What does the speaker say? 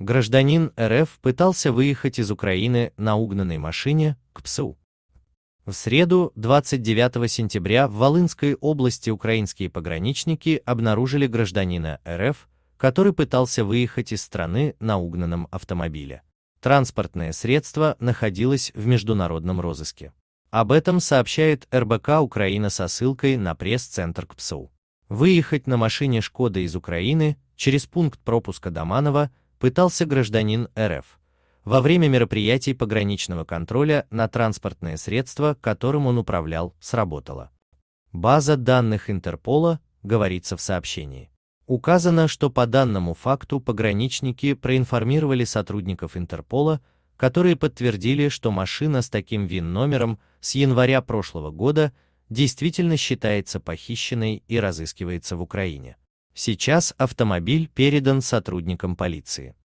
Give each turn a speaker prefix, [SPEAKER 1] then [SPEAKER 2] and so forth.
[SPEAKER 1] Гражданин РФ пытался выехать из Украины на угнанной машине к ПСУ. В среду, 29 сентября, в Волынской области украинские пограничники обнаружили гражданина РФ, который пытался выехать из страны на угнанном автомобиле. Транспортное средство находилось в международном розыске. Об этом сообщает РБК Украина со ссылкой на пресс-центр КПСУ. Выехать на машине «Шкода» из Украины через пункт пропуска Доманова пытался гражданин РФ во время мероприятий пограничного контроля на транспортное средство, которым он управлял, сработало. База данных Интерпола, говорится в сообщении. Указано, что по данному факту пограничники проинформировали сотрудников Интерпола, которые подтвердили, что машина с таким ВИН-номером с января прошлого года действительно считается похищенной и разыскивается в Украине. Сейчас автомобиль передан сотрудникам полиции.